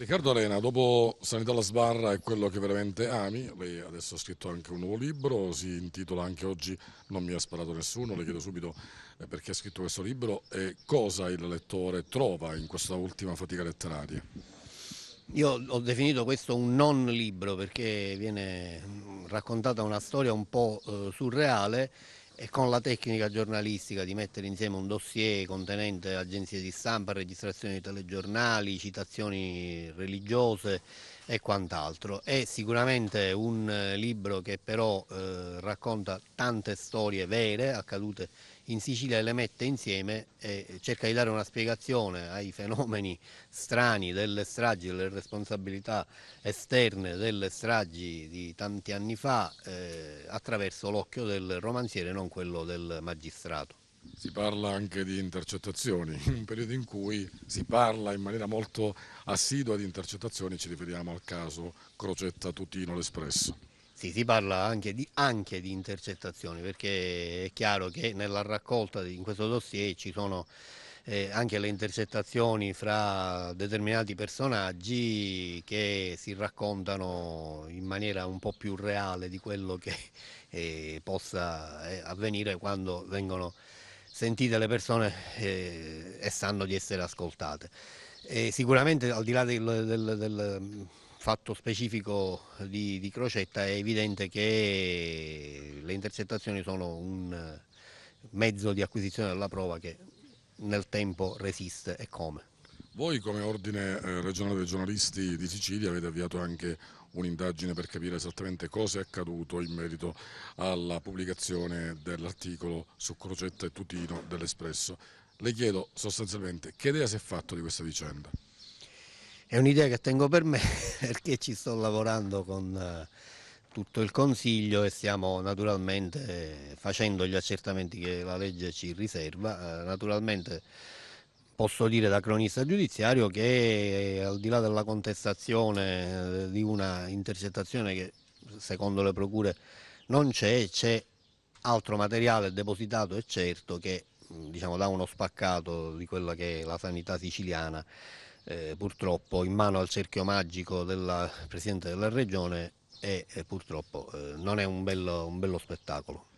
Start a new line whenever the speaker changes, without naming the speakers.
Riccardo Arena, dopo Sanità alla Sbarra è quello che veramente ami, lei adesso ha scritto anche un nuovo libro, si intitola anche oggi Non mi ha sparato nessuno, le chiedo subito eh, perché ha scritto questo
libro e cosa
il lettore trova in questa ultima fatica letteraria.
Io ho definito questo un non libro perché viene raccontata una storia un po' eh, surreale e con la tecnica giornalistica di mettere insieme un dossier contenente agenzie di stampa, registrazioni di telegiornali, citazioni religiose e quant'altro. È sicuramente un eh, libro che però eh, racconta tante storie vere accadute in Sicilia le mette insieme e cerca di dare una spiegazione ai fenomeni strani delle stragi, delle responsabilità esterne delle stragi di tanti anni fa eh, attraverso l'occhio del romanziere, non quello del magistrato si parla
anche di intercettazioni, in un periodo in cui si parla in maniera molto assidua di
intercettazioni, ci riferiamo al caso Crocetta-Tutino l'Espresso. Sì, si parla anche di, anche di, intercettazioni, perché è chiaro che nella raccolta di, in questo dossier ci sono eh, anche le intercettazioni fra determinati personaggi che si raccontano in maniera un po' più reale di quello che eh, possa eh, avvenire quando vengono sentite le persone eh, e sanno di essere ascoltate. E sicuramente al di là del, del, del mm, fatto specifico di, di, Crocetta è evidente che le intercettazioni sono un eh, mezzo di acquisizione della prova che nel tempo resiste e come.
Voi come ordine eh, regionale dei giornalisti di Sicilia avete avviato anche un'indagine per capire esattamente cosa è accaduto in merito alla pubblicazione dell'articolo su Crocetta e Tutino dell'Espresso. Le chiedo sostanzialmente che idea si è fatto di questa vicenda?
È un'idea che tengo per me perché ci sto lavorando con eh, tutto il Consiglio e stiamo naturalmente eh, facendo gli accertamenti che la legge ci riserva. Naturalmente posso dire da cronista giudiziario che eh, al di là della contestazione eh, di una intercettazione che secondo le procure non c'è, c'è altro materiale depositato e certo che mm, diciamo, dà uno spaccato di quella che è la sanità siciliana eh, purtroppo in mano al cerchio magico del Presidente della Regione e, e purtroppo eh, non è un bello, un bello spettacolo.